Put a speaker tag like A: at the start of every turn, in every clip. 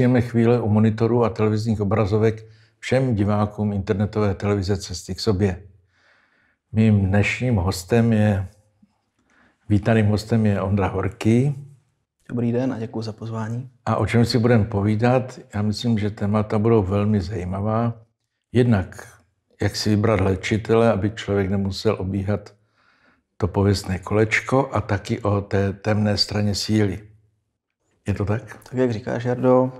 A: Příjemné chvíle u monitoru a televizních obrazovek všem divákům internetové televize Cesty k sobě. Mým dnešním hostem je, vítaným hostem je Ondra Horký.
B: Dobrý den a děkuji za pozvání.
A: A o čem si budeme povídat? Já myslím, že témata budou velmi zajímavá. Jednak, jak si vybrat léčitele, aby člověk nemusel obíhat to pověstné kolečko a taky o té temné straně síly. Je to tak?
B: Tak jak říkáš, Jardo,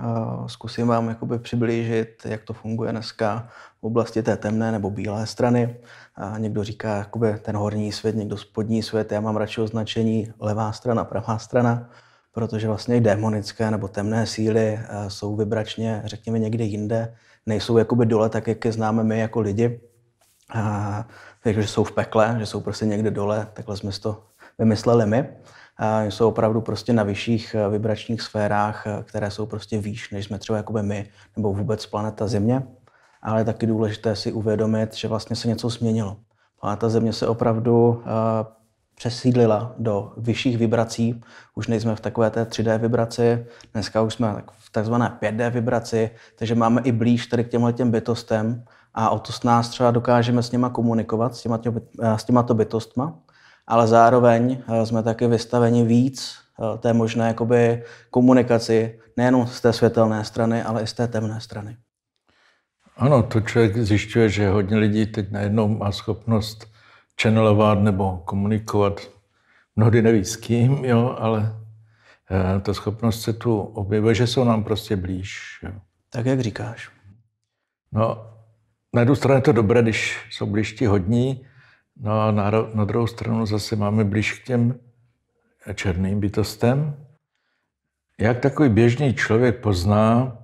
B: zkusím vám jakoby přiblížit, jak to funguje dneska v oblasti té temné nebo bílé strany. A někdo říká jakoby ten horní svět, někdo spodní svět. Já mám radši označení levá strana, pravá strana, protože vlastně i démonické nebo temné síly jsou vybračně, řekněme, někde jinde. Nejsou jakoby dole tak, jak je známe my jako lidi. A, takže jsou v pekle, že jsou prostě někde dole, takhle jsme to vymysleli my jsou opravdu prostě na vyšších eh, vibračních sférách, eh, které jsou prostě výš, než jsme třeba jakoby my, nebo vůbec planeta Země. Ale je taky důležité si uvědomit, že vlastně se něco změnilo. Planeta Země se opravdu eh, přesídlila do vyšších vibrací. Už nejsme v takové té 3D vibraci, dneska už jsme v takzvané 5D vibraci, takže máme i blíž tady k těmhle těm bytostem a o to s nás třeba dokážeme s něma komunikovat, s těma, s těma to bytostma ale zároveň eh, jsme taky vystaveni víc eh, té možné jakoby, komunikaci nejen z té světelné strany, ale i z té temné strany.
A: Ano, to člověk zjišťuje, že hodně lidí teď najednou má schopnost channelovat nebo komunikovat. Mnohdy neví s kým, jo, ale eh, ta schopnost se tu objevuje, že jsou nám prostě blíž. Jo. Tak jak říkáš. No, na jednu stranu je to dobré, když jsou blíž ti hodní, No a na, na druhou stranu zase máme blíž k těm černým bytostem. Jak takový běžný člověk pozná,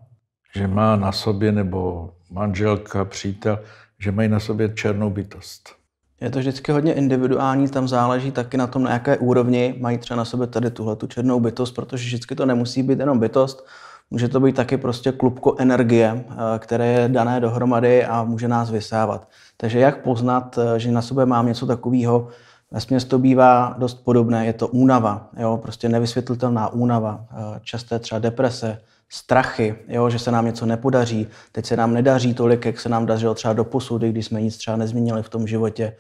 A: že má na sobě, nebo manželka, přítel, že mají na sobě černou bytost?
B: Je to vždycky hodně individuální, tam záleží taky na tom, na jaké úrovni mají třeba na sobě tady tuhle tu černou bytost, protože vždycky to nemusí být jenom bytost, Může to být taky prostě klubko energie, eh, které je dané dohromady a může nás vysávat. Takže jak poznat, eh, že na sobě mám něco takového, Vesměs to bývá dost podobné, je to únava, jo, prostě nevysvětlitelná únava, eh, časté třeba deprese, strachy, jo, že se nám něco nepodaří, teď se nám nedaří tolik, jak se nám dařilo třeba do posudy, když jsme nic třeba nezměnili v tom životě.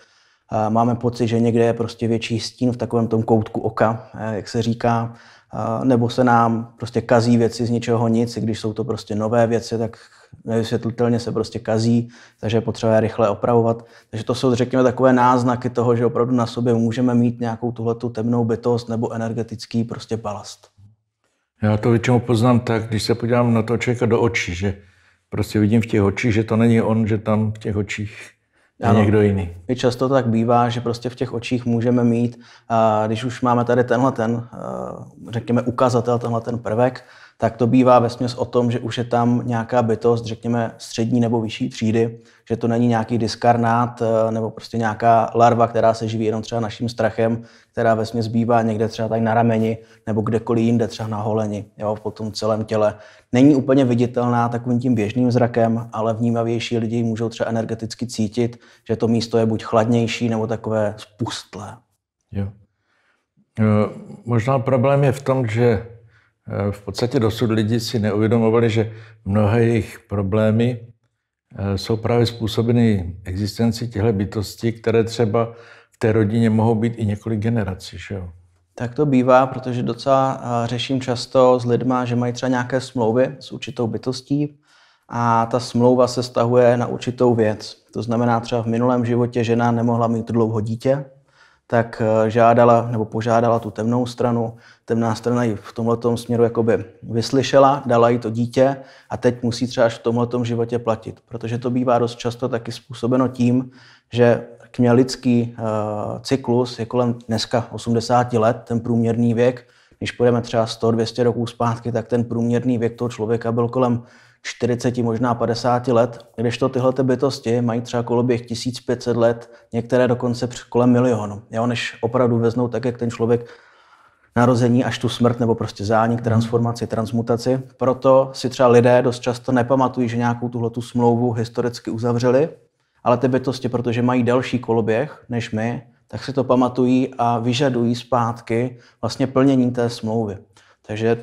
B: Máme pocit, že někde je prostě větší stín v takovém tom koutku oka, jak se říká, nebo se nám prostě kazí věci z ničeho nic, i když jsou to prostě nové věci, tak nevysvětlitelně se prostě kazí, takže je potřeba je rychle opravovat. Takže to jsou, řekněme, takové náznaky toho, že opravdu na sobě můžeme mít nějakou tuhletu temnou bytost nebo energetický prostě balast.
A: Já to většinou poznám tak, když se podívám na toho člověka do očí, že prostě vidím v těch očích, že to není on, že tam v těch očích ano. někdo jiný.
B: I často to tak bývá, že prostě v těch očích můžeme mít, a když už máme tady tenhle ten, řekněme, ukazatel, tenhle ten prvek, tak to bývá ve o tom, že už je tam nějaká bytost, řekněme, střední nebo vyšší třídy, že to není nějaký diskarnát eh, nebo prostě nějaká larva, která se živí jenom třeba naším strachem, která ve bývá někde třeba tady na rameni nebo kdekoliv jinde, třeba na holeni, jo, po tom celém těle. Není úplně viditelná takovým tím běžným zrakem, ale vnímavější lidi můžou třeba energeticky cítit, že to místo je buď chladnější nebo takové spustlé.
A: Jo. Eh, možná problém je v tom, že Eh, v podstatě dosud lidi si neuvědomovali, že mnohé jejich problémy eh, jsou právě způsobeny existenci těchto bytostí, které třeba v té rodině mohou být i několik generací. Že jo?
B: Tak to bývá, protože docela eh, řeším často s lidma, že mají třeba nějaké smlouvy s určitou bytostí a ta smlouva se stahuje na určitou věc. To znamená třeba v minulém životě žena nemohla mít dlouho dítě, tak eh, žádala nebo požádala tu temnou stranu. Temná strana ji v tomhle směru jakoby vyslyšela, dala jí to dítě a teď musí třeba až v tomhle životě platit. Protože to bývá dost často taky způsobeno tím, že kmělický uh, eh, cyklus je kolem dneska 80 let, ten průměrný věk. Když půjdeme třeba 100-200 roků zpátky, tak ten průměrný věk toho člověka byl kolem 40, možná 50 let, kdežto tyhle ty bytosti mají třeba koloběh 1500 let, některé dokonce kolem milionu, jo, než opravdu veznou tak, jak ten člověk narození až tu smrt nebo prostě zánik, mhm. transformaci, transmutaci. Proto si třeba lidé dost často nepamatují, že nějakou tuhle tu smlouvu historicky uzavřeli, ale ty bytosti, protože mají delší koloběh než my, tak si to pamatují a vyžadují zpátky vlastně plnění té smlouvy. Takže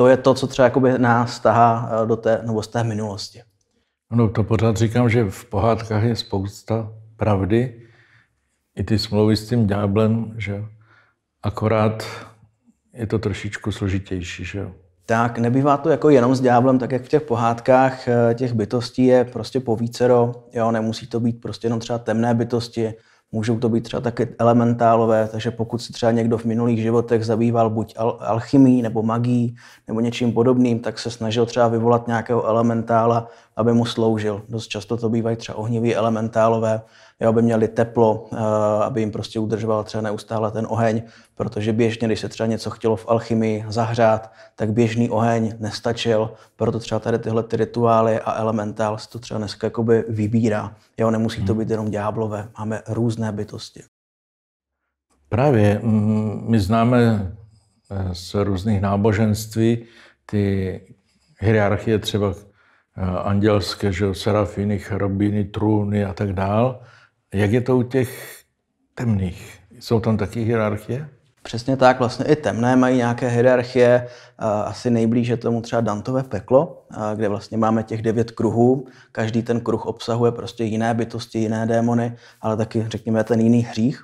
B: to je to, co třeba jakoby nás tahá eh, do té, nebo z té minulosti.
A: No, to pořád říkám, že v pohádkách je spousta pravdy, i ty smlouvy s tím dňáblem, že akorát je to trošičku složitější, že jo. Tak
B: nebývá to jako jenom s dňáblem, tak jak v těch pohádkách eh, těch bytostí je prostě povícero, jo, nemusí to být prostě jenom třeba temné bytosti, Můžou to být třeba také elementálové, takže pokud se třeba někdo v minulých životech zabýval buď al- alchymí nebo magií nebo něčím podobným, tak se snažil třeba vyvolat nějakého elementála, aby mu sloužil. Dost často to bývají třeba ohniví elementálové, jo, aby měli teplo, eh, aby jim prostě udržoval třeba neustále ten oheň, protože běžně, když se třeba něco chtělo v alchymii zahřát, tak běžný oheň nestačil, proto třeba tady tyhle ty rituály a elementál se to třeba dneska jakoby vybírá. Jo, nemusí to hmm. být jenom ďáblové, máme různé bytosti.
A: Právě, mm, my známe eh, z různých náboženství ty hierarchie třeba eh, andělské, že jo, serafiny, cherubíny, trůny a tak dál. Jak je to u těch temných? Jsou tam
B: taky hierarchie? Přesně tak, vlastně i temné mají nějaké hierarchie, eh, asi nejblíže tomu třeba Dantové peklo, eh, kde vlastně máme těch devět kruhů, každý ten kruh obsahuje prostě jiné bytosti, jiné démony, ale taky řekněme ten jiný hřích,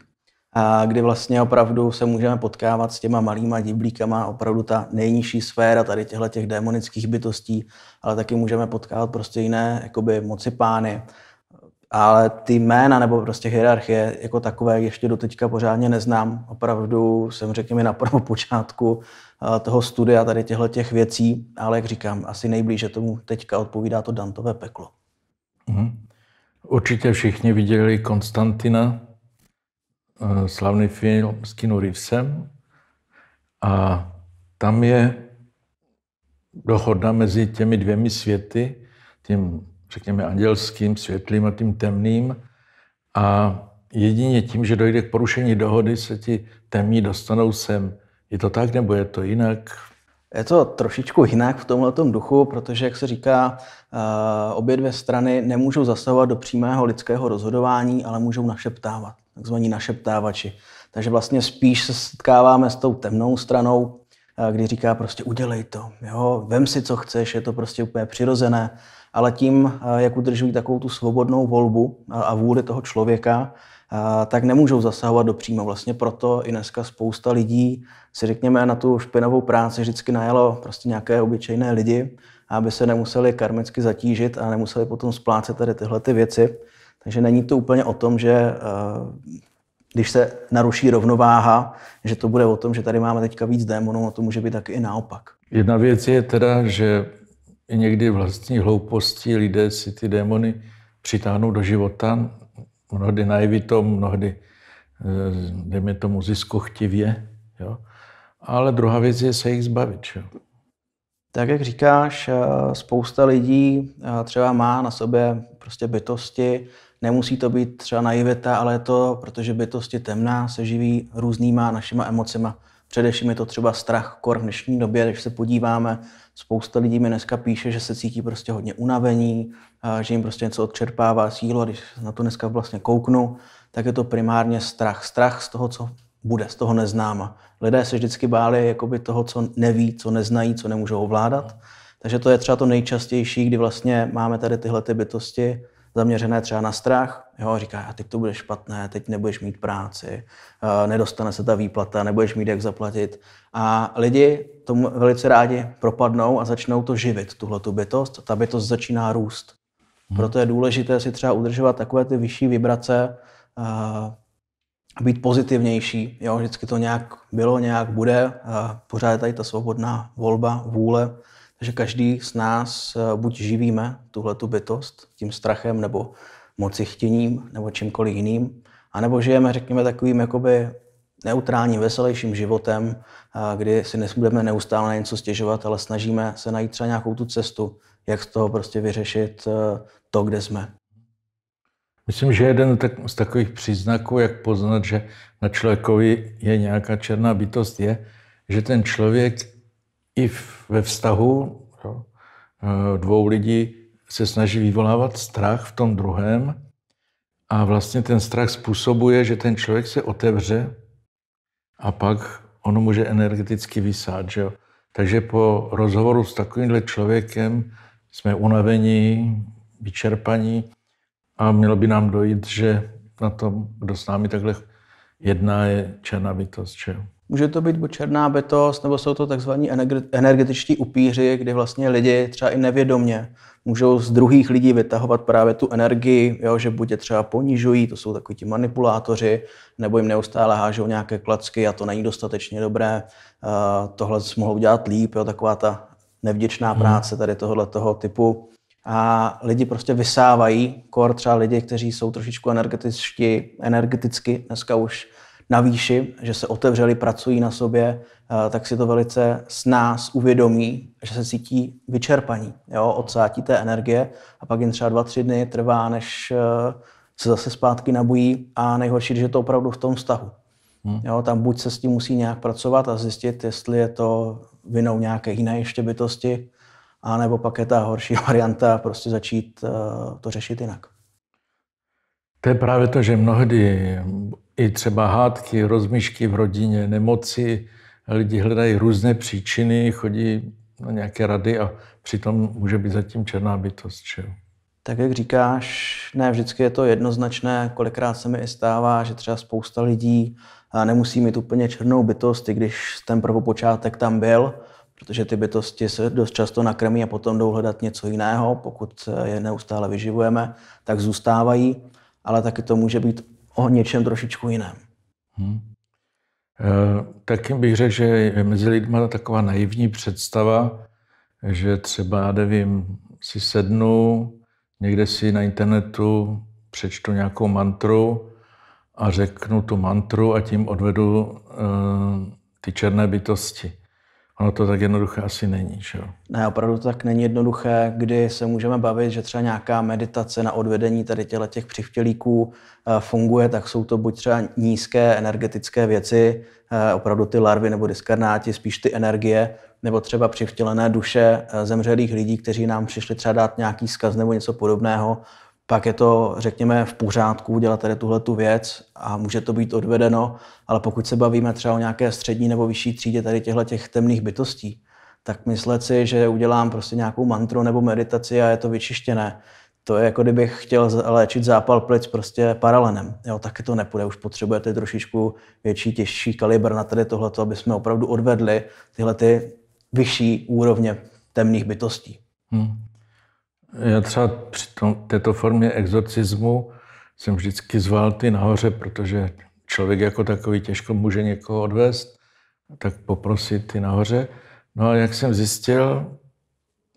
B: a kdy vlastně opravdu se můžeme potkávat s těma malýma diblíkama, opravdu ta nejnižší sféra tady těchto těch démonických bytostí, ale taky můžeme potkávat prostě jiné jakoby pány, ale ty jména nebo prostě hierarchie jako takové ještě do teďka pořádně neznám. Opravdu jsem, řekněme, na počátku eh, toho studia tady těchto těch věcí, ale jak říkám, asi nejblíže tomu teďka odpovídá to Dantové peklo.
A: Mm. Určitě všichni viděli Konstantina, eh, slavný film s Kino Reevesem a tam je dohoda mezi těmi dvěmi světy, tím řekněme, andělským, světlým a tím temným. A jedině tím, že dojde k porušení dohody, se ti temní dostanou sem. Je to tak, nebo je to jinak? Je to trošičku
B: jinak v tomhle duchu, protože, jak se říká, eh, obě dvě strany nemůžou zasahovat do přímého lidského rozhodování, ale můžou našeptávat, takzvaní našeptávači. Takže vlastně spíš se setkáváme s tou temnou stranou, kdy říká prostě udělej to, jo, vem si, co chceš, je to prostě úplně přirozené, ale tím, jak udržují takovou tu svobodnou volbu a vůli toho člověka, tak nemůžou zasahovat do příjmu. Vlastně proto i dneska spousta lidí si řekněme na tu špinavou práci vždycky najelo prostě nějaké obyčejné lidi, aby se nemuseli karmicky zatížit a nemuseli potom splácet tady tyhle ty věci. Takže není to úplně o tom, že když se naruší rovnováha, že to bude o tom, že tady máme teďka víc démonů a to může být taky i naopak.
A: Jedna věc je teda, že i někdy vlastní hlouposti lidé si ty démony přitáhnou do života, mnohdy najvitom, mnohdy, eh, dejme tomu, ziskochtivě. Jo? Ale druhá věc je se jich zbavit. Že?
B: Tak jak říkáš, eh, spousta lidí eh, třeba má na sobě prostě bytosti, Nemusí to být třeba naivita, ale je to, protože je temná se živí různýma našima emocema. Především je to třeba strach kor v dnešní době, když se podíváme, spousta lidí mi dneska píše, že se cítí prostě hodně unavení, že jim prostě něco odčerpává sílu a když na to dneska vlastně kouknu, tak je to primárně strach. Strach z toho, co bude, z toho neznáma. Lidé se vždycky báli jakoby toho, co neví, co neznají, co nemůžou ovládat. Takže to je třeba to nejčastější, kdy vlastně máme tady tyhle ty bytosti, zaměřené třeba na strach. Jo, říká, a teď to bude špatné, teď nebudeš mít práci, eh, nedostane se ta výplata, nebudeš mít jak zaplatit. A lidi tomu velice rádi propadnou a začnou to živit, tuhle tu bytost. Ta bytost začíná růst. Hmm. Proto je důležité si třeba udržovat takové ty vyšší vibrace, eh, být pozitivnější. Jo, vždycky to nějak bylo, nějak bude. Eh, pořád je tady ta svobodná volba, vůle že každý z nás eh, buď živíme tuhle tu bytost tím strachem nebo moci chtěním nebo čímkoliv jiným, anebo žijeme, řekněme, takovým jakoby neutrálním, veselějším životem, eh, kdy si nebudeme neustále na něco stěžovat, ale snažíme se najít třeba nějakou tu cestu, jak z toho prostě vyřešit eh, to, kde jsme.
A: Myslím, že jeden z takových příznaků, jak poznat, že na člověkovi je nějaká černá bytost, je, že ten člověk i ve vztahu jo, e, dvou lidí se snaží vyvolávat strach v tom druhém a vlastně ten strach způsobuje, že ten člověk se otevře a pak ono může energeticky vysát. Že jo? Takže po rozhovoru s takovýmhle člověkem jsme unavení, vyčerpaní a mělo by nám dojít, že na tom, kdo s námi takhle jedná, je černá bytost. Že jo?
B: Může to být buď černá bytost, nebo jsou to takzvaní energetičtí upíři, kdy vlastně lidi třeba i nevědomně můžou z druhých lidí vytahovat právě tu energii, jo, že buď je třeba ponižují, to jsou takový ti manipulátoři, nebo jim neustále hážou nějaké klacky a to není dostatečně dobré, eh, tohle tohle mohou udělat líp, jo, taková ta nevděčná hmm. práce tady tohohle toho typu. A lidi prostě vysávají, kor třeba lidi, kteří jsou trošičku energeticky energeticky dneska už na výši, že se otevřeli, pracují na sobě, eh, tak si to velice s nás uvědomí, že se cítí vyčerpaní jo, odsátí té energie a pak jen třeba dva, tři dny trvá, než eh, se zase zpátky nabují a nejhorší, že to opravdu v tom vztahu. Hmm. Jo, tam buď se s tím musí nějak pracovat a zjistit, jestli je to vinou nějaké jiné ještě bytosti, a nebo pak je ta horší varianta prostě začít uh, to řešit jinak.
A: To je právě to, že mnohdy i třeba hádky, rozmyšky v rodině, nemoci. Lidi hledají různé příčiny, chodí na nějaké rady a přitom může být zatím černá bytost. Že?
B: Tak jak říkáš, ne vždycky je to jednoznačné. Kolikrát se mi i stává, že třeba spousta lidí nemusí mít úplně černou bytost, i když ten prvopočátek tam byl, protože ty bytosti se dost často nakrmí a potom jdou hledat něco jiného. Pokud e, je neustále vyživujeme, tak zůstávají, ale taky to může být o něčem trošičku jiném.
A: Hmm. E, tak bych řekl, že je mezi lidmi taková naivní představa, že třeba, nevím, si sednu, někde si na internetu přečtu nějakou mantru a řeknu tu mantru a tím odvedu e, ty černé bytosti. Ono to tak jednoduché asi není, že jo?
B: Ne, opravdu to tak není jednoduché, kdy se můžeme bavit, že třeba nějaká meditace na odvedení tady těle těch přivtělíků eh, funguje, tak jsou to buď třeba nízké energetické věci, eh, opravdu ty larvy nebo diskarnáti, spíš ty energie, nebo třeba přivtělené duše eh, zemřelých lidí, kteří nám přišli třeba dát nějaký zkaz nebo něco podobného, pak je to, řekněme, v pořádku dělat tady tuhle tu věc a může to být odvedeno, ale pokud se bavíme třeba o nějaké střední nebo vyšší třídě tady těchto těch temných bytostí, tak myslet si, že udělám prostě nějakou mantru nebo meditaci a je to vyčištěné. To je jako kdybych chtěl léčit zápal plic prostě paralenem. Jo, taky to nepůjde, už potřebujete trošičku větší, těžší kalibr na tady tohleto, aby jsme opravdu odvedli tyhle ty vyšší úrovně
A: temných bytostí. Hmm. Já třeba při tom, této formě exorcismu jsem vždycky zval ty nahoře, protože člověk jako takový těžko může někoho odvést, tak poprosit ty nahoře. No a jak jsem zjistil,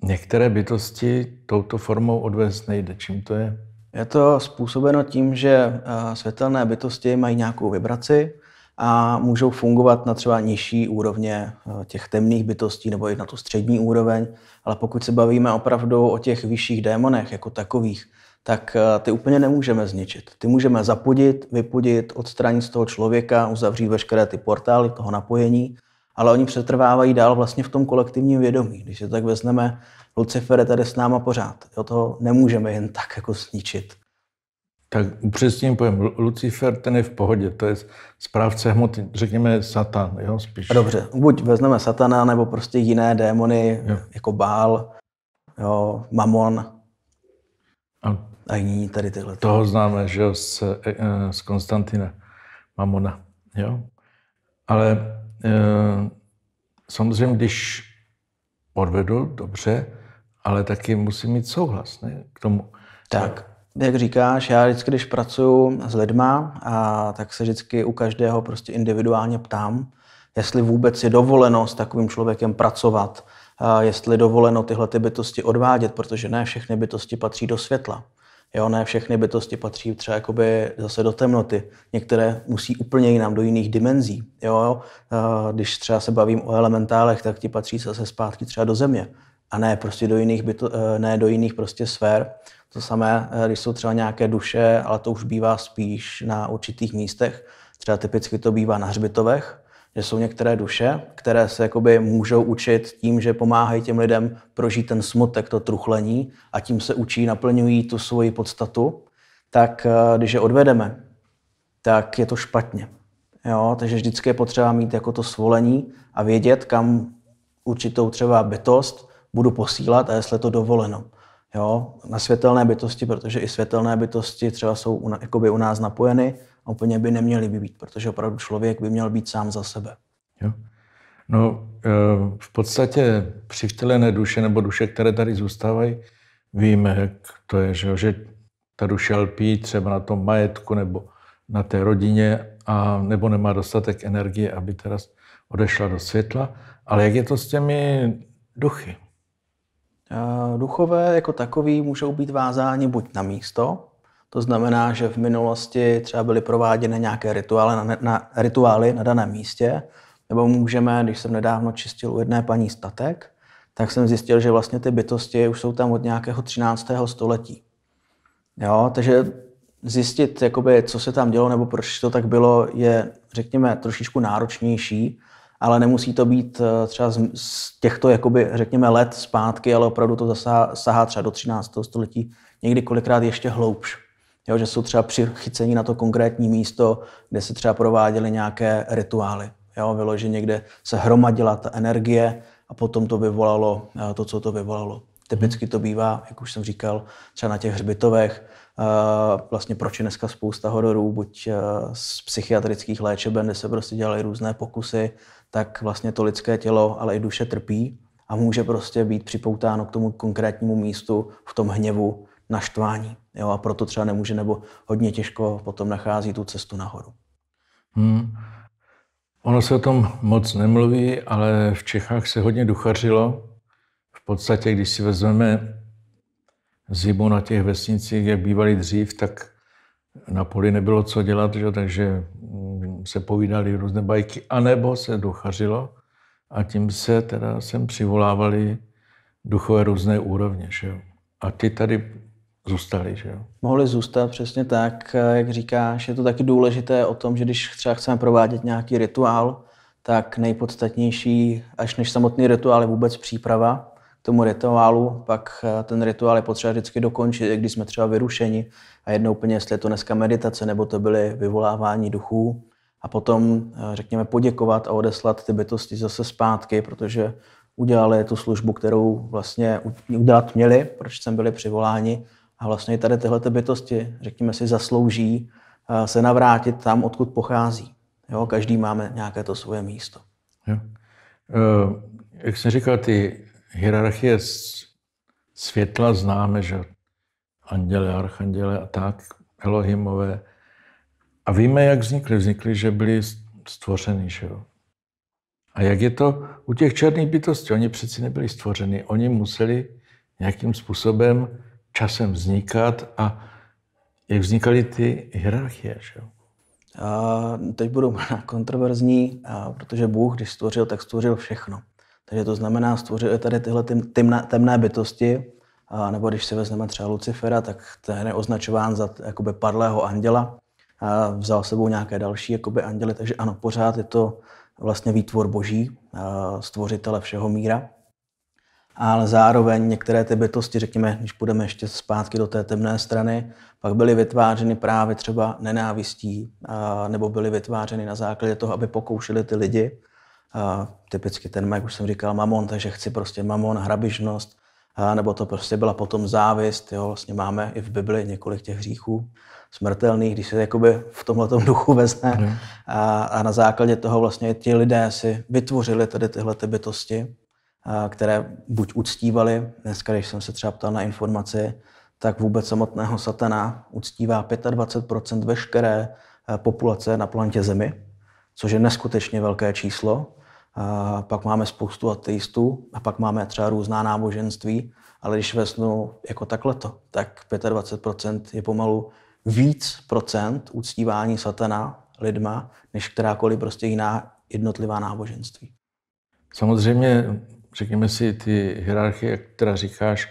A: některé bytosti touto formou odvést nejde. Čím to je? Je to
B: způsobeno tím, že eh, světelné bytosti mají nějakou vibraci, a můžou fungovat na třeba nižší úrovně eh, těch temných bytostí nebo i na tu střední úroveň, ale pokud se bavíme opravdu o těch vyšších démonech jako takových, tak eh, ty úplně nemůžeme zničit. Ty můžeme zapudit, vypudit, odstranit z toho člověka, uzavřít veškeré ty portály toho napojení, ale oni přetrvávají dál vlastně v tom kolektivním vědomí. Když se tak vezmeme, Lucifer je tady s náma pořád. Jo, toho nemůžeme jen tak jako zničit
A: tak upřesním pojem, Lucifer ten je v pohodě, to je správce hmoty, řekněme Satan, jo, spíš. Dobře,
B: buď vezmeme Satana, nebo prostě jiné démony, jo. jako
A: Bál, jo, Mamon. A, a jiní tady tyhle. Toho známe, že jo, z, eh, z Konstantina Mamona, jo. Ale e, samozřejmě, když odvedu, dobře, ale taky musí mít souhlas, ne, k tomu. Tak jak říkáš,
B: já vždycky, když pracuji s lidma, a, tak se vždycky u každého prostě individuálně ptám, jestli vůbec je dovoleno s takovým člověkem pracovat, a jestli je dovoleno tyhle ty bytosti odvádět, protože ne všechny bytosti patří do světla. Jo, ne všechny bytosti patří třeba jakoby zase do temnoty. Některé musí úplně jinam, do jiných dimenzí. Jo, jo. Když třeba se bavím o elementálech, tak ti patří zase zpátky třeba do země a ne prostě do jiných, byto, eh, ne do jiných prostě sfér. To samé, eh, když jsou třeba nějaké duše, ale to už bývá spíš na určitých místech. Třeba typicky to bývá na hřbitovech, že jsou některé duše, které se jakoby můžou učit tím, že pomáhají těm lidem prožít ten smutek, to truchlení a tím se učí, naplňují tu svoji podstatu, tak eh, když je odvedeme, tak je to špatně. Jo, takže vždycky je potřeba mít jako to svolení a vědět, kam určitou třeba bytost budu posílat a jestli to dovoleno. Jo, na světelné bytosti, protože i světelné bytosti třeba jsou jakoby u nás napojeny a úplně by neměly by být, protože opravdu člověk by měl být sám za sebe. Jo.
A: No, eh, v podstatě přivtělené duše nebo duše, které tady zůstávají, víme, jak to je, že, že ta duše lpí třeba na tom majetku nebo na té rodině a nebo nemá dostatek energie, aby teraz odešla do světla. Ale jak je to s těmi duchy? Duchové jako takový můžou být vázáni buď na místo,
B: to znamená, že v minulosti třeba byly prováděny nějaké rituály na, na, rituály na daném místě, nebo můžeme, když jsem nedávno čistil u jedné paní statek, tak jsem zjistil, že vlastně ty bytosti už jsou tam od nějakého 13. století. Jo, takže zjistit, jakoby, co se tam dělo nebo proč to tak bylo, je, řekněme, trošičku náročnější, ale nemusí to být eh, třeba z, z těchto, jakoby, řekněme, let zpátky, ale opravdu to zasahá sahá třeba do 13. století, někdy kolikrát ještě hloubš. Jo, že jsou třeba přichycení na to konkrétní místo, kde se třeba prováděly nějaké rituály. Jo, bylo, že někde se hromadila ta energie a potom to vyvolalo eh, to, co to vyvolalo. Typicky to bývá, jak už jsem říkal, třeba na těch hřbitovech, eh, vlastně proč je dneska spousta hororů, buď z psychiatrických léčeben, kde se prostě dělaly různé pokusy, tak vlastně to lidské tělo, ale i duše trpí a může prostě být připoutáno k tomu konkrétnímu místu v tom hněvu, naštvání. Jo, a proto třeba nemůže nebo hodně těžko potom nachází tu cestu nahoru.
A: Hmm. Ono se o tom moc nemluví, ale v Čechách se hodně duchařilo. V podstatě, když si vezmeme zimu na těch vesnicích, jak bývali dřív, tak na poli nebylo co dělat, že? takže mm, se povídali různé bajky, anebo se duchařilo a tím se teda sem přivolávali duchové různé úrovně. Že? A ty tady zůstali, že
B: Mohli zůstat, přesně tak. Jak říkáš, je to taky důležité o tom, že když třeba chceme provádět nějaký rituál, tak nejpodstatnější, až než samotný rituál, je vůbec příprava tomu rituálu, pak eh, ten rituál je potřeba vždycky dokončit, i když jsme třeba vyrušeni a jednou úplně, jestli je to dneska meditace, nebo to byly vyvolávání duchů a potom, eh, řekněme, poděkovat a odeslat ty bytosti zase zpátky, protože udělali tu službu, kterou vlastně udělat měli, proč jsme byli přivoláni a vlastně tady tyhle ty bytosti, řekněme si, zaslouží eh, se navrátit tam, odkud pochází. Jo, každý máme nějaké to svoje místo.
A: Jo. Uh, jak jsem říkal, ty hierarchie světla známe, že anděle, archanděle a tak, Elohimové. A víme, jak vznikly. Vznikly, že byly stvořeny, že jo. A jak je to u těch černých bytostí? Oni přeci nebyli stvořeni. Oni museli nějakým způsobem časem vznikat a jak vznikaly ty hierarchie, že jo?
B: A teď budu kontroverzní, protože Bůh, když stvořil, tak stvořil všechno. Takže to znamená, stvořili tady tyhle temné, temné bytosti, a nebo když si vezmeme třeba Lucifera, tak ten je označován za jakoby padlého anděla a vzal sebou nějaké další jakoby anděly, takže ano, pořád je to vlastně výtvor boží, stvořitele všeho míra. Ale zároveň některé ty bytosti, řekněme, když půjdeme ještě zpátky do té temné strany, pak byly vytvářeny právě třeba nenávistí, nebo byly vytvářeny na základě toho, aby pokoušeli ty lidi a typicky ten, jak už jsem říkal, mamon, takže chci prostě mamon, hrabižnost, a nebo to prostě byla potom závist, jo, vlastně máme i v Bibli několik těch hříchů smrtelných, když se jakoby v tomhle duchu vezme mm. a, a na základě toho vlastně ti lidé si vytvořili tady tyhle ty bytosti, a, které buď uctívali, dneska když jsem se třeba ptal na informaci, tak vůbec samotného satana uctívá 25% veškeré populace na planetě Zemi což je neskutečně velké číslo. A pak máme spoustu ateistů a pak máme třeba různá náboženství, ale když vezmu jako takhle tak 25% je pomalu víc procent uctívání satana lidma, než kterákoliv prostě jiná jednotlivá náboženství.
A: Samozřejmě, řekněme si, ty hierarchie, která říkáš,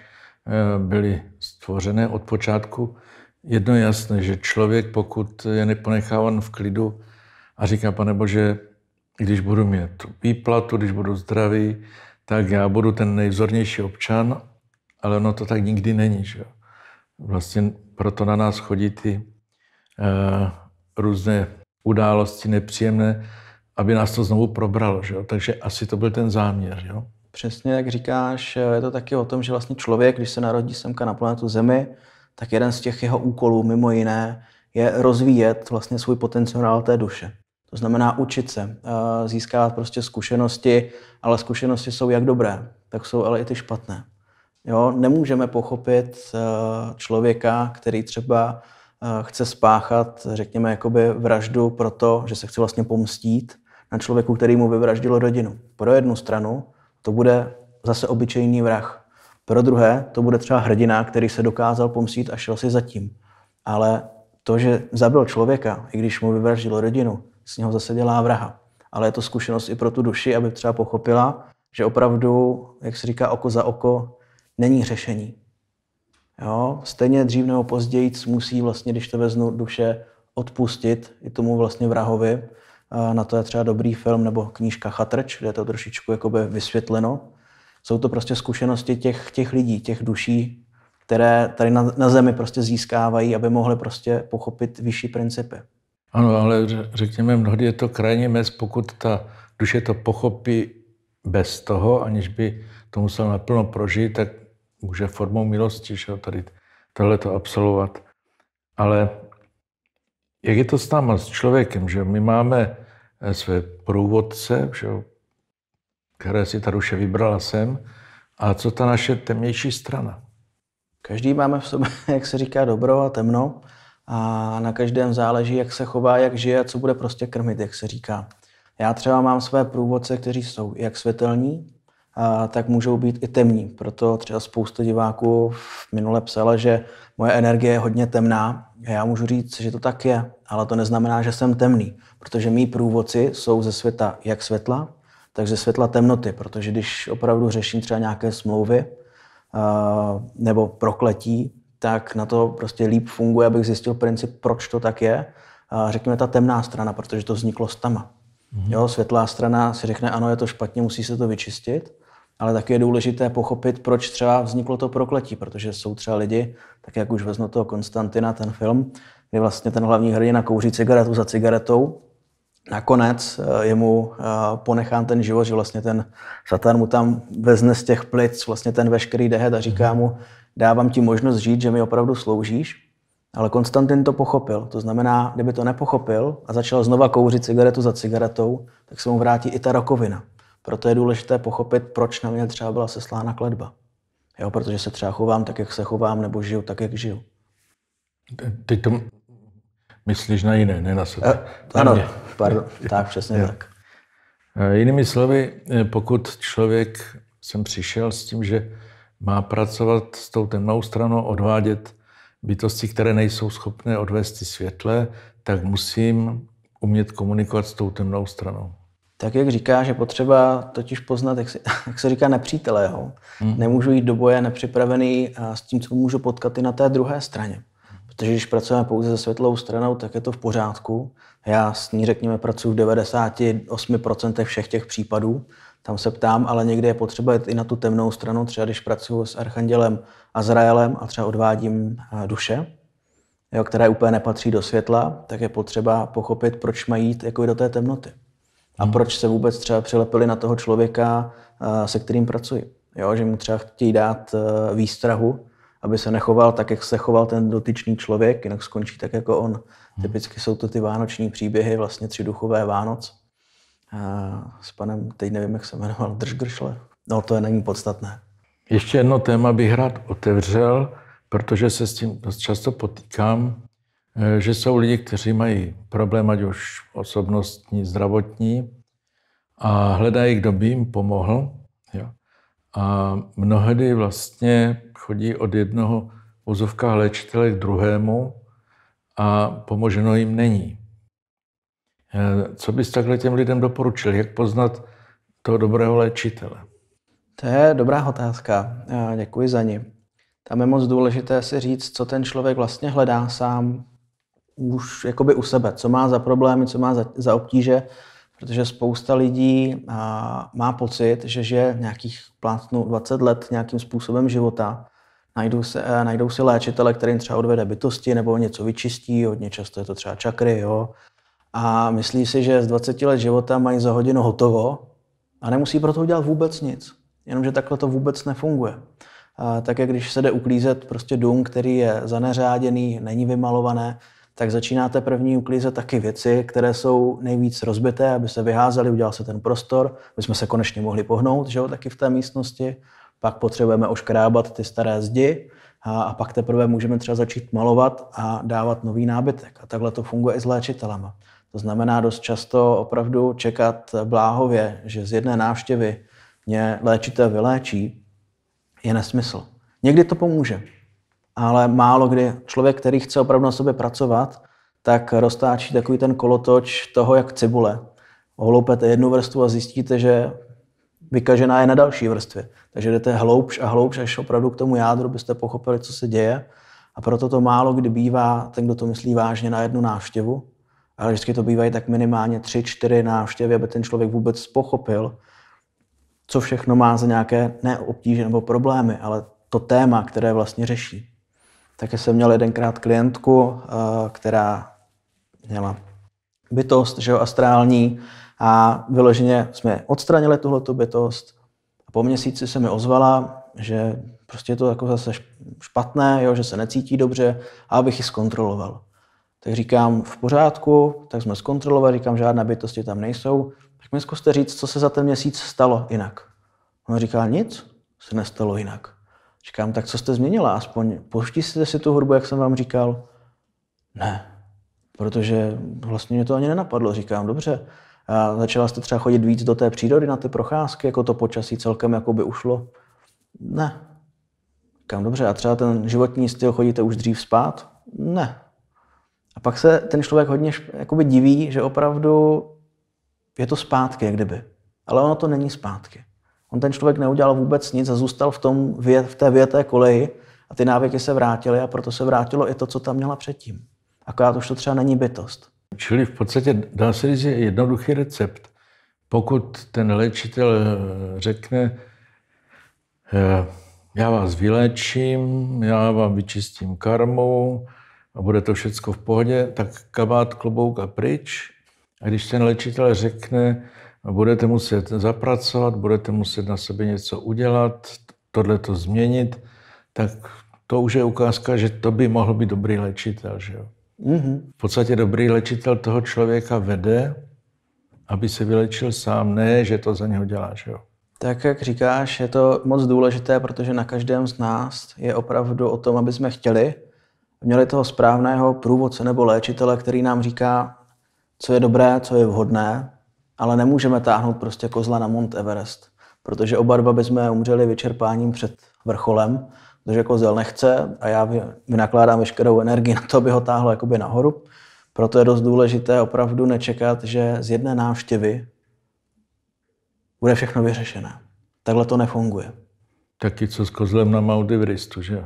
A: eh, byly stvořené od počátku. Jedno je jasné, že člověk, pokud je neponecháván v klidu, a říká, pane Bože, když budu mít výplatu, když budu zdravý, tak já budu ten nejvzornější občan, ale ono to tak nikdy není. Že? Vlastně proto na nás chodí ty uh, různé události nepříjemné, aby nás to znovu probralo. Že? Takže asi to byl ten záměr. Jo?
B: Přesně jak říkáš, je to taky o tom, že vlastně člověk, když se narodí semka na planetu Zemi, tak jeden z těch jeho úkolů mimo jiné je rozvíjet vlastně svůj potenciál té duše. To znamená učit se, eh, získávat prostě zkušenosti, ale zkušenosti jsou jak dobré, tak jsou ale i ty špatné. Jo, nemůžeme pochopit eh, člověka, který třeba eh, chce spáchat, řekněme, jakoby vraždu proto, že se chce vlastně pomstít na člověku, který mu vyvraždil rodinu. Pro jednu stranu to bude zase obyčejný vrah. Pro druhé to bude třeba hrdina, který se dokázal pomstít a šel si zatím. Ale to, že zabil člověka, i když mu vyvraždil rodinu, z něho zase dělá vraha. Ale je to zkušenost i pro tu duši, aby třeba pochopila, že opravdu, jak se říká, oko za oko není řešení. Jo? Stejně dřív nebo později musí vlastně, když to veznu duše, odpustit i tomu vlastně vrahovi. Na to je třeba dobrý film nebo knížka Chatrč, kde je to trošičku jakoby vysvětleno. Jsou to prostě zkušenosti těch, těch lidí, těch duší, které tady na, na zemi prostě získávají, aby mohly prostě pochopit vyšší principy.
A: Ano, ale řekněme, mnohdy je to krajně mez, pokud ta duše to pochopí bez toho, aniž by to musel naplno prožít, tak může formou milosti že, tady tohle to absolvovat. Ale jak je to s náma, s člověkem, že my máme eh, své průvodce, že, které si ta duše vybrala sem, a co ta naše temnější strana?
B: Každý máme v sobě, jak se říká, dobro a temno a na každém záleží, jak se chová, jak žije, co bude prostě krmit, jak se říká. Já třeba mám své průvodce, kteří jsou jak světelní, a tak můžou být i temní. Proto třeba spousta diváků minule psala, že moje energie je hodně temná. A já můžu říct, že to tak je, ale to neznamená, že jsem temný, protože mý průvodci jsou ze světa jak světla, tak ze světla temnoty, protože když opravdu řeším třeba nějaké smlouvy nebo prokletí, tak na to prostě líp funguje, abych zjistil princip, proč to tak je. A řekněme ta temná strana, protože to vzniklo s tama. Mm-hmm. Jo, světlá strana si řekne, ano, je to špatně, musí se to vyčistit, ale taky je důležité pochopit, proč třeba vzniklo to prokletí, protože jsou třeba lidi, tak jak už vezmu toho Konstantina, ten film, kdy vlastně ten hlavní hrdina kouří cigaretu za cigaretou, nakonec eh, je mu eh, ponechán ten život, že vlastně ten satan mu tam vezne z těch plic vlastně ten veškerý dehet a říká mhm. mu, dávám ti možnost žít, že mi opravdu sloužíš. Ale Konstantin to pochopil. To znamená, kdyby to nepochopil a začal znova kouřit cigaretu za cigaretou, tak se mu vrátí i ta rakovina. Proto je důležité pochopit, proč na mě třeba byla seslána kledba. Jo, protože se třeba chovám tak, jak se chovám, nebo žiju tak, jak žiju.
A: Ty to myslíš na jiné, ne na sebe. E, ano, na pardon, tak přesně tak. Eh, jinými slovy, eh, pokud člověk sem přišel s tím, že má pracovat s tou temnou stranou, odvádět bytosti, které nejsou schopné odvést ty světle, tak musím umět komunikovat s tou temnou stranou.
B: Tak jak říkáš, že potřeba totiž poznat, jak se, jak se říká, nepřítelého. Jo? Hmm. Nemůžu jít do boje nepřipravený a s tím, co můžu potkat i na té druhé straně. Protože když pracujeme pouze se světlou stranou, tak je to v pořádku. Já s ní, řekněme, pracuji v 98% všech těch případů, tam se ptám, ale někde je potřeba jít i na tu temnou stranu, třeba když pracuji s Archandělem Azraelem a třeba odvádím eh, duše, jo, které úplně nepatří do světla, tak je potřeba pochopit, proč mají jít jako do té temnoty. A hmm. proč se vůbec třeba přilepili na toho člověka, eh, se kterým pracuji. Jo, že mu třeba chtějí dát eh, výstrahu, aby se nechoval tak, jak se choval ten dotyčný člověk, jinak skončí tak jako on. Hmm. Typicky jsou to ty vánoční příběhy, vlastně tři duchové Vánoc,
A: s panem, teď nevím, jak se jmenoval, Držgršle. No, to je není podstatné. Ještě jedno téma bych rád otevřel, protože se s tím dost často potýkám, eh, že jsou lidi, kteří mají problém, ať už osobnostní, zdravotní, a hledají, kdo by jim pomohl. Jo. A mnohdy vlastně chodí od jednoho vozovka léčitele k druhému a pomoženo jim není. Eh, co bys takhle těm lidem doporučil? Jak poznat toho dobrého léčitele?
B: To je dobrá otázka. Děkuji za ní. Tam je moc důležité si říct, co ten člověk vlastně hledá sám už jakoby u sebe, co má za problémy, co má za, za obtíže, protože spousta lidí a, eh, má pocit, že žije nějakých plátnu 20 let nějakým způsobem života, najdou, se, eh, najdou si léčitele, kterým třeba odvede bytosti nebo něco vyčistí, hodně často je to třeba čakry, jo, a myslí si, že z 20 let života mají za hodinu hotovo a nemusí pro to udělat vůbec nic. Jenomže takhle to vůbec nefunguje. A tak jak když se jde uklízet prostě dům, který je zaneřáděný, není vymalované, tak začínáte první uklízet taky věci, které jsou nejvíc rozbité, aby se vyházely, udělal se ten prostor, aby jsme se konečně mohli pohnout, že jo, taky v té místnosti. Pak potřebujeme oškrábat ty staré zdi a, a pak teprve můžeme třeba začít malovat a dávat nový nábytek. A takhle to funguje i s léčitelama. To znamená dost často opravdu čekat bláhově, že z jedné návštěvy mě léčité vyléčí, je nesmysl. Někdy to pomůže, ale málo kdy člověk, který chce opravdu na sobě pracovat, tak roztáčí takový ten kolotoč toho, jak cibule. Ohloupete jednu vrstvu a zjistíte, že vykažená je na další vrstvě. Takže jdete hloubš a hloubš až opravdu k tomu jádru, byste pochopili, co se děje. A proto to málo kdy bývá ten, kdo to myslí vážně na jednu návštěvu, ale vždycky to bývají tak minimálně tři, čtyři návštěvy, aby ten člověk vůbec pochopil, co všechno má za nějaké ne obtíže nebo problémy, ale to téma, které vlastně řeší. Také jsem měl jedenkrát klientku, eh, která měla bytost, že jo, astrální, a vyloženě jsme odstranili tuhletu bytost a po měsíci se mi ozvala, že prostě je to jako zase špatné, jo, že se necítí dobře a abych ji zkontroloval. Tak říkám, v pořádku, tak jsme zkontrolovali, říkám, žádné bytosti tam nejsou. Tak mi zkuste říct, co se za ten měsíc stalo jinak. On říká, nic se nestalo jinak. Říkám, tak co jste změnila? Aspoň poštíte si tu hudbu, jak jsem vám říkal. Ne, protože vlastně mě to ani nenapadlo. Říkám, dobře, a začala jste třeba chodit víc do té přírody na ty procházky, jako to počasí celkem jako by ušlo? Ne. Říkám, dobře, a třeba ten životní styl chodíte už dřív spát? Ne. A pak se ten člověk hodně jakoby diví, že opravdu je to zpátky, jak kdyby. Ale ono to není zpátky. On ten člověk neudělal vůbec nic a zůstal v, tom, v té věté koleji a ty návyky se vrátily a proto se vrátilo i to, co tam měla předtím. Akorát už to třeba není bytost.
A: Čili v podstatě dá se říct, že jednoduchý recept. Pokud ten léčitel eh, řekne, eh, já vás vylečím, já vám vyčistím karmu, a bude to všechno v pohodě, tak kabát, klobouk a pryč. A když ten léčitel řekne, budete muset zapracovat, budete muset na sebe něco udělat, tohle to změnit, tak to už je ukázka, že to by mohl být dobrý léčitel. Že jo? Mm-hmm. V podstatě dobrý léčitel toho člověka vede, aby se vylečil sám, ne, že to za něho dělá. Že jo?
B: Tak jak říkáš, je to moc důležité, protože na každém z nás je opravdu o tom, aby jsme chtěli měli toho správného průvodce nebo léčitele, který nám říká, co je dobré, co je vhodné, ale nemůžeme táhnout prostě kozla na Mount Everest, protože oba dva bychom umřeli vyčerpáním před vrcholem, protože kozel nechce a já vynakládám veškerou energii na to, aby ho táhlo jakoby nahoru. Proto je dost důležité opravdu nečekat, že z jedné návštěvy bude všechno vyřešené. Takhle to nefunguje.
A: Taky co s kozlem na Mount Everestu, že jo?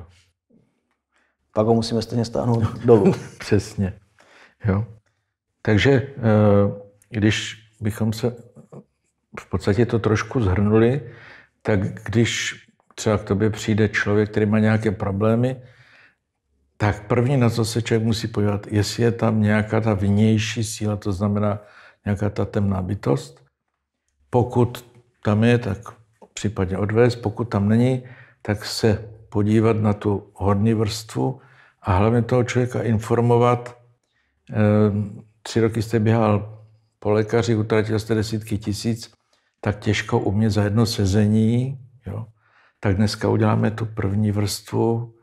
A: pak ho musíme stejně stáhnout dolů. Přesně. Jo. Takže eh, když bychom se v podstatě to trošku zhrnuli, tak když třeba k tobě přijde člověk, který má nějaké problémy, tak první, na co se člověk musí podívat, jestli je tam nějaká ta vnější síla, to znamená nějaká ta temná bytost. Pokud tam je, tak případně odvést, pokud tam není, tak se podívat na tu horní vrstvu a hlavně toho člověka informovat. Ehm, tři roky jste běhal po lékaři, utratil jste desítky tisíc, tak těžko umět za jedno sezení, jo? tak dneska uděláme tu první vrstvu,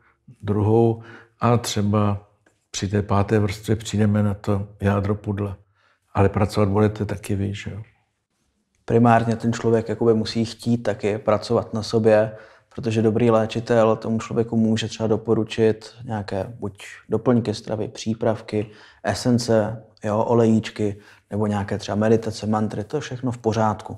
A: druhou a třeba při té páté vrstvě přijdeme na to jádro pudla. Ale pracovat budete taky vy, že jo?
B: Primárně ten člověk jakoby musí chtít taky pracovat na sobě, protože dobrý léčitel tomu člověku může třeba doporučit nějaké buď doplňky stravy, přípravky, esence, jo, olejíčky, nebo nějaké třeba meditace, mantry, to je všechno v pořádku.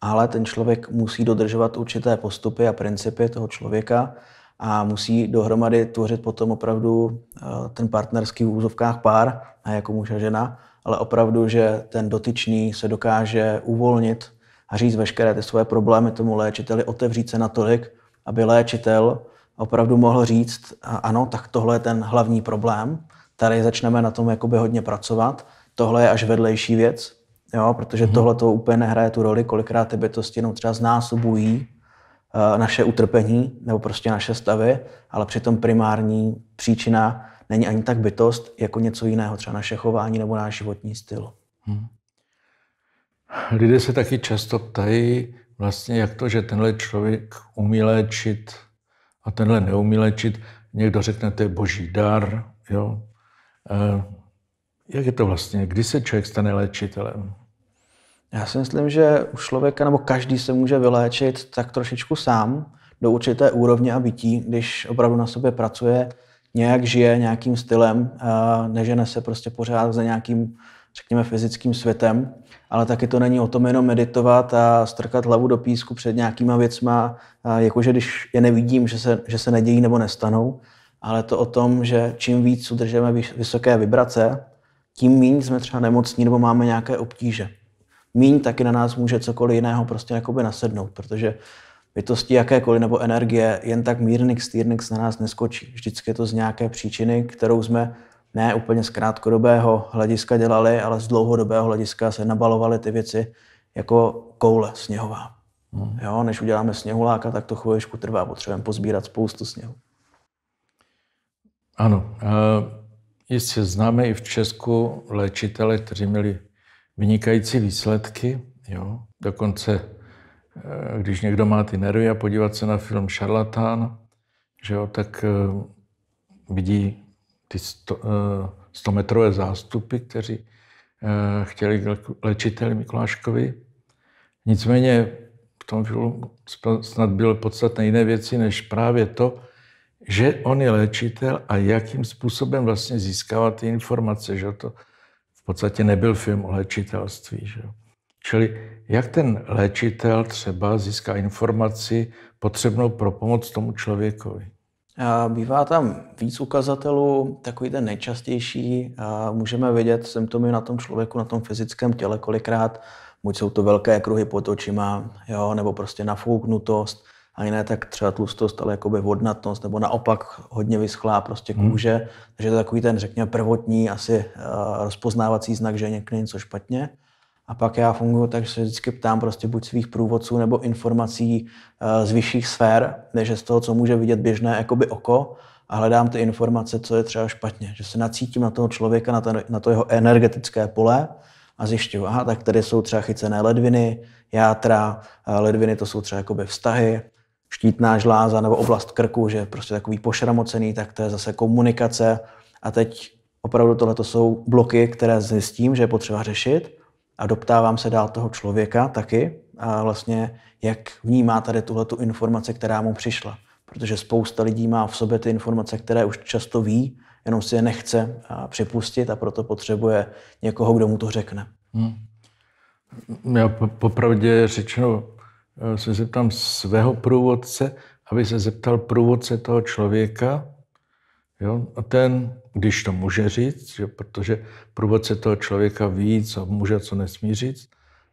B: Ale ten člověk musí dodržovat určité postupy a principy toho člověka a musí dohromady tvořit potom opravdu eh, ten partnerský v úzovkách pár, ne jako muž a žena, ale opravdu, že ten dotyčný se dokáže uvolnit a říct veškeré ty svoje problémy tomu léčiteli, otevřít se natolik, aby léčitel opravdu mohl říct, ano, tak tohle je ten hlavní problém, tady začneme na tom jakoby hodně pracovat, tohle je až vedlejší věc, jo, protože mm-hmm. tohle to úplně nehraje tu roli, kolikrát ty bytosti jenom třeba znásobují eh, naše utrpení nebo prostě naše stavy, ale přitom primární příčina není ani tak bytost, jako něco jiného, třeba naše chování nebo náš životní styl. Hmm.
A: Lidé se taky často ptají, vlastně jak to, že tenhle člověk umí léčit a tenhle neumí léčit. Někdo řekne, to je boží dar. Jo? E, jak je to vlastně? Kdy se člověk stane léčitelem? Já si myslím,
B: že u člověka nebo každý se může vyléčit tak trošičku sám do určité úrovně a bytí, když opravdu na sobě pracuje, nějak žije nějakým stylem, eh, nežene se prostě pořád za nějakým řekněme, fyzickým světem, ale taky to není o tom jenom meditovat a strkat hlavu do písku před nějakýma věcma, jakože když je nevidím, že se, že se nedějí nebo nestanou, ale to o tom, že čím víc udržeme vysoké vibrace, tím méně jsme třeba nemocní nebo máme nějaké obtíže. Míň taky na nás může cokoliv jiného prostě jakoby nasednout, protože bytosti jakékoliv nebo energie jen tak mírnix, stýrnix na nás neskočí. Vždycky je to z nějaké příčiny, kterou jsme ne úplně z krátkodobého hlediska dělali, ale z dlouhodobého hlediska se nabalovaly ty věci jako koule sněhová. Hmm. Jo, než uděláme sněhuláka, tak to chvíličku trvá, potřebujeme pozbírat
A: spoustu sněhu. Ano, eh, jistě známe i v Česku léčitele, kteří měli vynikající výsledky. Jo. Dokonce, eh, když někdo má ty nervy a podívat se na film Šarlatán, že jo, tak eh, vidí ty 100 sto, eh, metrové zástupy, kteří eh, chtěli léčiteli Mikuláškovi. Nicméně v tom filmu snad bylo podstatné jiné věci, než právě to, že on je léčitel a jakým způsobem vlastně získává ty informace, že to v podstatě nebyl film o léčitelství. Že? Čili jak ten léčitel třeba získá informaci potřebnou pro pomoc tomu člověkovi.
B: Bývá tam víc ukazatelů, takový ten nejčastější. Můžeme vidět symptomy na tom člověku, na tom fyzickém těle kolikrát. Buď jsou to velké kruhy pod očima, jo, nebo prostě nafouknutost, a jiné tak třeba tlustost, ale jakoby vodnatost, nebo naopak hodně vyschlá prostě hmm. kůže. Hmm. Takže to je takový ten, řekněme, prvotní asi eh, rozpoznávací znak, že je něco špatně. A pak já funguji tak, že se vždycky ptám prostě buď svých průvodců nebo informací eh, z vyšších sfér, než z toho, co může vidět běžné jakoby oko a hledám ty informace, co je třeba špatně. Že se nacítím na toho člověka, na to, na to jeho energetické pole a zjišťuju, aha, tak tady jsou třeba chycené ledviny, játra, eh, ledviny to jsou třeba jakoby vztahy, štítná žláza nebo oblast krku, že je prostě takový pošramocený, tak to je zase komunikace. A teď opravdu tohle jsou bloky, které zjistím, že je potřeba řešit a doptávám se dál toho člověka taky, a vlastně jak vnímá tady tuhle tu informace, která mu přišla. Protože spousta lidí má v sobě ty informace, které už často ví, jenom si je nechce připustit a proto potřebuje někoho, kdo mu to řekne.
A: Hmm. Já popravdě řečeno eh, se zeptám svého průvodce, aby se zeptal průvodce toho člověka, Jo? A ten, když to může říct, že protože průvodce toho člověka ví, co může a co nesmí říct,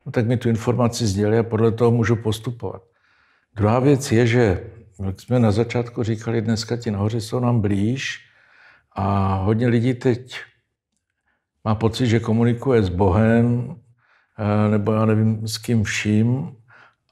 A: no tak mi tu informaci sdělí a podle toho můžu postupovat. Druhá věc je, že, jak jsme na začátku říkali, dneska ti nahoře jsou nám blíž a hodně lidí teď má pocit, že komunikuje s Bohem, eh, nebo já nevím s kým vším.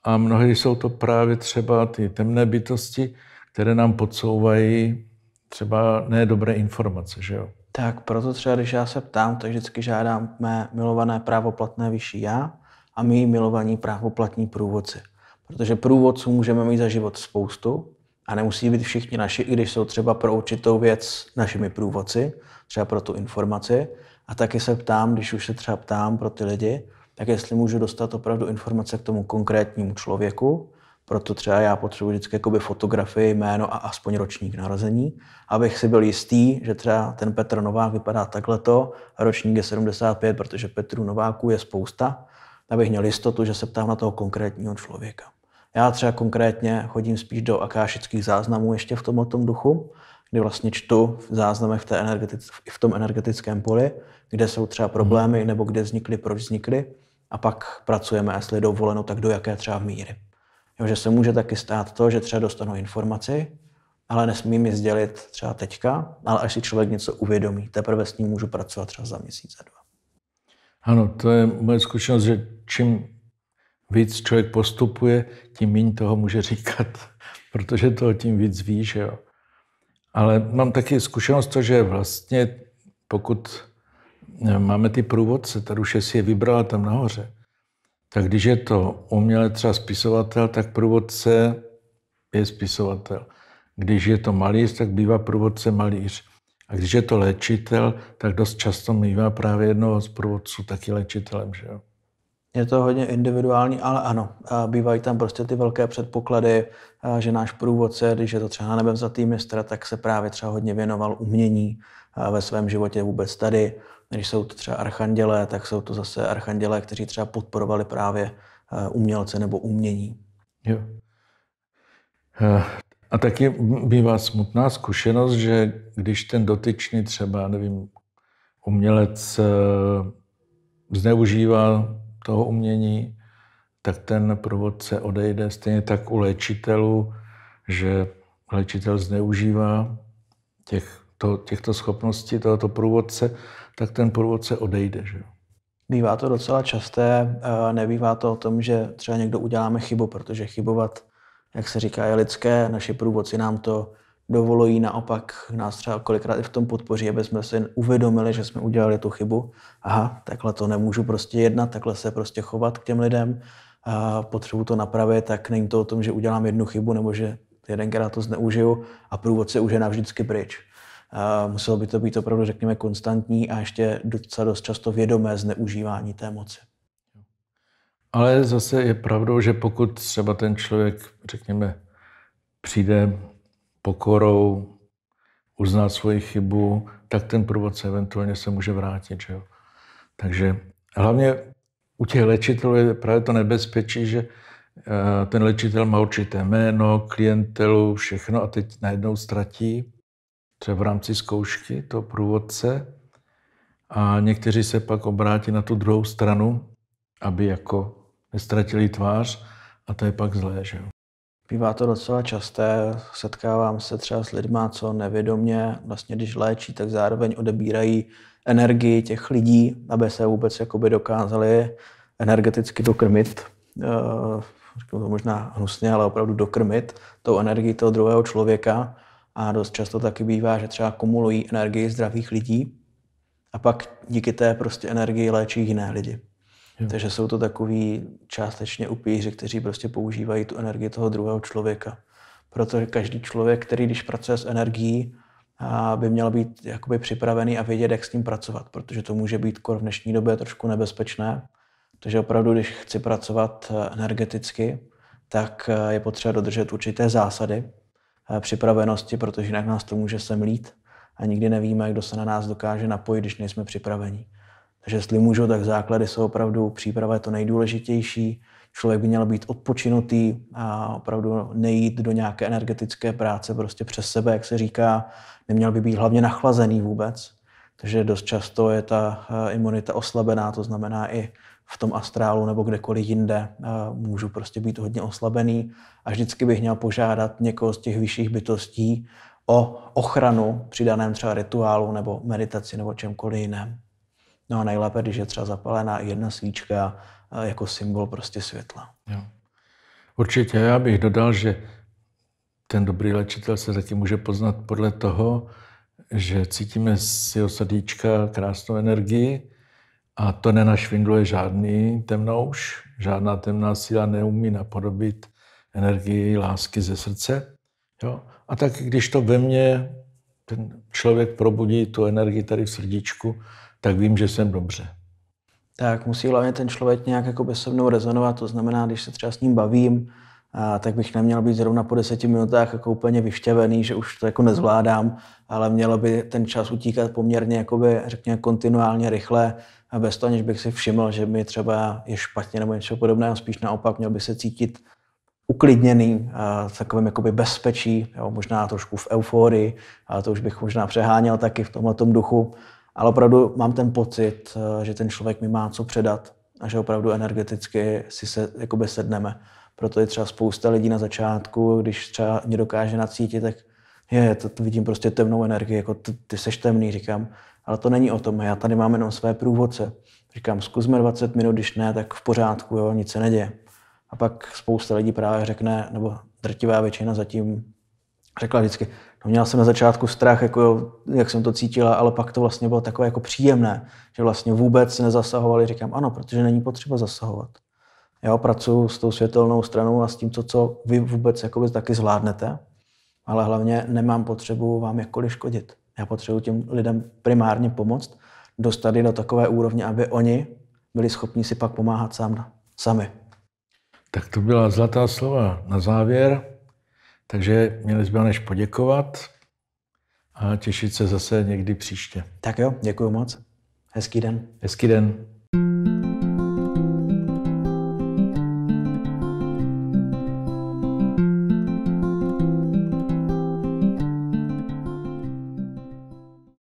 A: A mnohdy jsou to právě třeba ty temné bytosti, které nám podsouvají třeba dobré informace, že jo?
B: Tak proto třeba, když já se ptám, tak vždycky žádám mé milované právoplatné vyšší já a mý milovaní právoplatní průvodci. Protože průvodců můžeme mít za život spoustu a nemusí být všichni naši, i když jsou třeba pro určitou věc našimi průvodci, třeba pro tu informaci. A taky se ptám, když už se třeba ptám pro ty lidi, tak jestli můžu dostat opravdu informace k tomu konkrétnímu člověku, proto třeba já potřebuji vždycky jakoby fotografii, jméno a aspoň ročník narození, abych si byl jistý, že třeba ten Petr Novák vypadá takhleto, a ročník je 75, protože Petru Nováků je spousta, abych měl jistotu, že se ptám na toho konkrétního člověka. Já třeba konkrétně chodím spíš do akášických záznamů ještě v tom tom duchu, kdy vlastně čtu v záznamech v, té v tom energetickém poli, kde jsou třeba mhm. problémy nebo kde vznikly, proč vznikly a pak pracujeme, jestli dovoleno, tak do jaké třeba míry. Jo, že se může taky stát to, že třeba dostanu informaci, ale nesmím ji sdělit třeba teďka, ale až si člověk něco uvědomí, teprve s ním můžu pracovat třeba za měsíc, za dva.
A: Ano, to je moje zkušenost, že čím víc člověk postupuje, tím méně toho může říkat, protože toho tím víc ví, že jo. Ale mám taky zkušenost to, že vlastně pokud eh, máme ty průvodce, ta duše si je vybrala tam nahoře, tak když je to umělec, třeba spisovatel, tak průvodce je spisovatel. Když je to malíř, tak bývá průvodce malíř. A když je to léčitel, tak dost často mývá právě jednoho z průvodců taky léčitelem. Že jo?
B: Je to hodně individuální, ale ano, bývají tam prostě ty velké předpoklady, že náš průvodce, když je to třeba nebem za mistr, tak se právě třeba hodně věnoval umění ve svém životě vůbec tady, když jsou to třeba archandělé, tak jsou to zase archandělé, kteří třeba podporovali právě
A: eh, umělce nebo umění. Jo. Eh, a taky bývá smutná zkušenost, že když ten dotyčný třeba, nevím, umělec eh, zneužívá toho umění, tak ten průvodce odejde. Stejně tak u léčitelů, že léčitel zneužívá těch, to, těchto schopností tohoto průvodce tak ten průvodce odejde. Že?
B: Bývá to docela časté, nebývá to o tom, že třeba někdo uděláme chybu, protože chybovat, jak se říká, je lidské, naši průvodci nám to dovolují, naopak nás třeba kolikrát i v tom podpoří, aby jsme si uvědomili, že jsme udělali tu chybu. Aha, takhle to nemůžu prostě jednat, takhle se prostě chovat k těm lidem, potřebuji to napravit, tak není to o tom, že udělám jednu chybu nebo že jedenkrát to zneužiju a průvodce už je navždycky pryč. Muselo by to být opravdu, řekněme, konstantní a ještě docela dost často vědomé zneužívání té moci.
A: Ale zase je pravdou, že pokud třeba ten člověk, řekněme, přijde pokorou, uzná svoji chybu, tak ten průvodce eventuálně se může vrátit. Že jo? Takže hlavně u těch léčitelů je právě to nebezpečí, že eh, ten léčitel má určité jméno, klientelu, všechno a teď najednou ztratí třeba v rámci zkoušky, to průvodce, a někteří se pak obrátí na tu druhou stranu, aby jako nestratili tvář a to je pak zlé, že jo.
B: Bývá to docela časté, setkávám se třeba s lidmi, co nevědomě, vlastně když léčí, tak zároveň odebírají energii těch lidí, aby se vůbec jakoby dokázali energeticky dokrmit, eh, řeknu to možná hnusně, ale opravdu dokrmit tou energii toho druhého člověka a dost často taky bývá, že třeba kumulují energii zdravých lidí a pak díky té prostě energii léčí jiné lidi. Jo. Takže jsou to takový částečně upíři, kteří prostě používají tu energii toho druhého člověka. Protože každý člověk, který když pracuje s energií, by měl být jakoby připravený a vědět, jak s ním pracovat, protože to může být kor v dnešní době trošku nebezpečné. Takže opravdu, když chci pracovat eh, energeticky, tak eh, je potřeba dodržet určité zásady, Eh, připravenosti, protože jinak nás to může semlít a nikdy nevíme, kdo se na nás dokáže napojit, když nejsme připraveni. Takže jestli můžu, tak základy jsou opravdu příprava je to nejdůležitější. Člověk by měl být odpočinutý a opravdu nejít do nějaké energetické práce prostě přes sebe, jak se říká. Neměl by být hlavně nachlazený vůbec, takže dost často je ta eh, imunita oslabená, to znamená i v tom astrálu nebo kdekoliv jinde eh, můžu prostě být hodně oslabený a vždycky bych měl požádat někoho z těch vyšších bytostí o ochranu při daném třeba rituálu nebo meditaci nebo čemkoliv jiném. No a nejlépe, když je třeba zapalená jedna svíčka eh, jako symbol prostě
A: světla. Jo. Určitě já bych dodal, že ten dobrý léčitel se zatím může poznat podle toho, že cítíme z jeho srdíčka krásnou energii, a to nenašvindluje žádný temnouš, žádná temná síla neumí napodobit energii lásky ze srdce. Jo? A tak když to ve mně ten člověk probudí tu energii tady v srdíčku, tak vím, že jsem dobře.
B: Tak musí hlavně ten člověk nějak jako by se mnou rezonovat, to znamená, když se třeba s ním bavím, a tak bych neměl být zrovna po deseti minutách jako úplně vyštěvený, že už to jako nezvládám, ale mělo by ten čas utíkat poměrně, jakoby, řekněme, kontinuálně rychle, a bez toho, aniž bych si všiml, že mi třeba je špatně nebo něco podobného, spíš naopak měl by se cítit uklidněný, a takovým jakoby bezpečí, jo, možná trošku v euforii, ale to už bych možná přeháněl taky v tomhle duchu. Ale opravdu mám ten pocit, eh, že ten člověk mi má co předat a že opravdu energeticky si se jakoby sedneme. Proto je třeba spousta lidí na začátku, když třeba mě dokáže nacítit, tak je, to, to vidím prostě temnou energii, jako ty, ty seš temný, říkám, ale to není o tom, já tady mám jenom své průvodce. Říkám, zkusme 20 minut, když ne, tak v pořádku, jo, nic se neděje. A pak spousta lidí právě řekne, nebo drtivá většina zatím řekla vždycky, no měla jsem na začátku strach, jako, jak jsem to cítila, ale pak to vlastně bylo takové jako příjemné, že vlastně vůbec nezasahovali. Říkám, ano, protože není potřeba zasahovat. Já pracuji s tou světelnou stranou a s tím, co, co vy vůbec jakoby, taky zvládnete, ale hlavně nemám potřebu vám jakkoliv škodit. Já potřebuji těm lidem primárně pomoct, dostat je do takové úrovně, aby oni byli schopni si pak pomáhat sám, sami.
A: Tak to byla zlatá slova na závěr, takže mě jsme než poděkovat a těšit se zase někdy příště. Tak jo, děkuji moc. Hezký den. Hezký den.